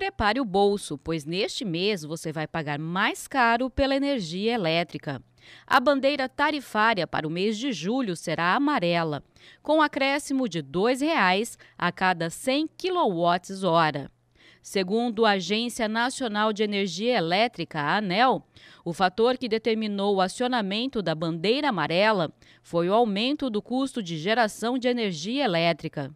prepare o bolso, pois neste mês você vai pagar mais caro pela energia elétrica. A bandeira tarifária para o mês de julho será amarela, com um acréscimo de R$ 2,00 a cada 100 kWh. Segundo a Agência Nacional de Energia Elétrica, a ANEL, o fator que determinou o acionamento da bandeira amarela foi o aumento do custo de geração de energia elétrica.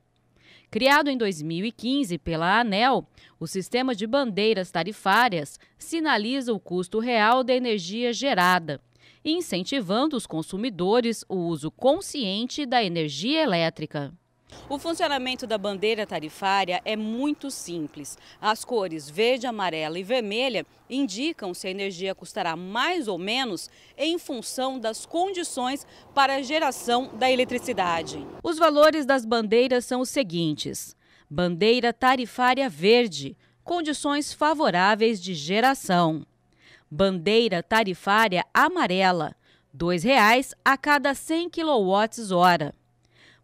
Criado em 2015 pela ANEL, o sistema de bandeiras tarifárias sinaliza o custo real da energia gerada, incentivando os consumidores o uso consciente da energia elétrica. O funcionamento da bandeira tarifária é muito simples. As cores verde, amarela e vermelha indicam se a energia custará mais ou menos em função das condições para a geração da eletricidade. Os valores das bandeiras são os seguintes: bandeira tarifária verde, condições favoráveis de geração. Bandeira tarifária amarela, R$ 2,00 a cada 100 kWh.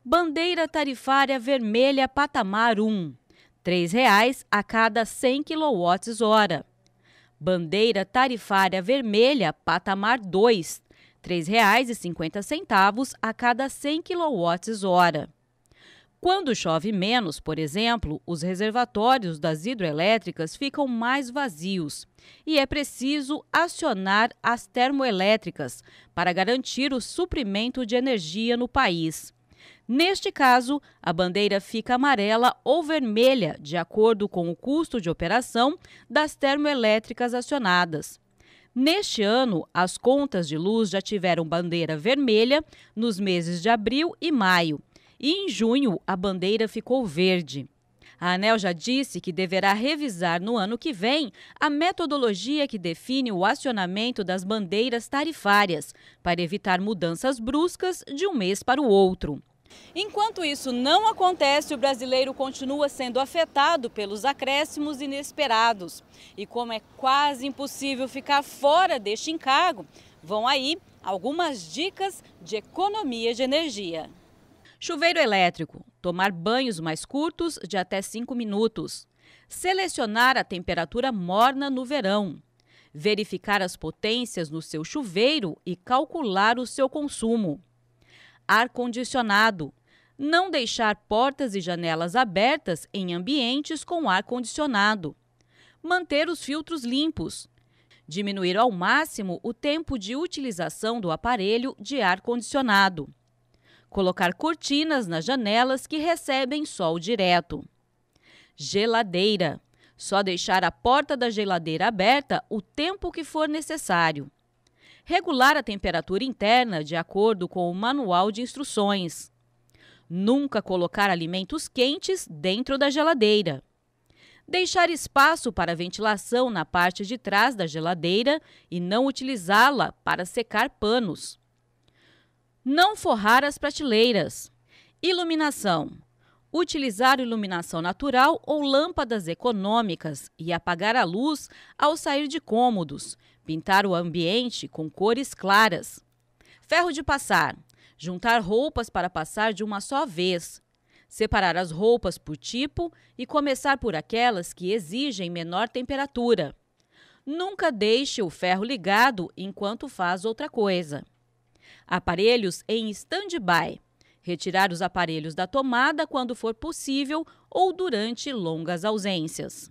Bandeira tarifária vermelha patamar 1, R$ 3,00 a cada 100 kWh. Bandeira tarifária vermelha patamar 2, R$ 3,50 a cada 100 kWh. Quando chove menos, por exemplo, os reservatórios das hidroelétricas ficam mais vazios e é preciso acionar as termoelétricas para garantir o suprimento de energia no país. Neste caso, a bandeira fica amarela ou vermelha, de acordo com o custo de operação das termoelétricas acionadas. Neste ano, as contas de luz já tiveram bandeira vermelha nos meses de abril e maio, e em junho a bandeira ficou verde. A ANEL já disse que deverá revisar no ano que vem a metodologia que define o acionamento das bandeiras tarifárias, para evitar mudanças bruscas de um mês para o outro. Enquanto isso não acontece, o brasileiro continua sendo afetado pelos acréscimos inesperados. E como é quase impossível ficar fora deste encargo, vão aí algumas dicas de economia de energia. Chuveiro elétrico, tomar banhos mais curtos de até 5 minutos, selecionar a temperatura morna no verão, verificar as potências no seu chuveiro e calcular o seu consumo ar-condicionado. Não deixar portas e janelas abertas em ambientes com ar-condicionado. Manter os filtros limpos. Diminuir ao máximo o tempo de utilização do aparelho de ar-condicionado. Colocar cortinas nas janelas que recebem sol direto. Geladeira. Só deixar a porta da geladeira aberta o tempo que for necessário regular a temperatura interna de acordo com o manual de instruções. Nunca colocar alimentos quentes dentro da geladeira. Deixar espaço para ventilação na parte de trás da geladeira e não utilizá-la para secar panos. Não forrar as prateleiras. Iluminação utilizar iluminação natural ou lâmpadas econômicas e apagar a luz ao sair de cômodos, pintar o ambiente com cores claras. Ferro de passar. Juntar roupas para passar de uma só vez. Separar as roupas por tipo e começar por aquelas que exigem menor temperatura. Nunca deixe o ferro ligado enquanto faz outra coisa. Aparelhos em stand-by retirar os aparelhos da tomada quando for possível ou durante longas ausências.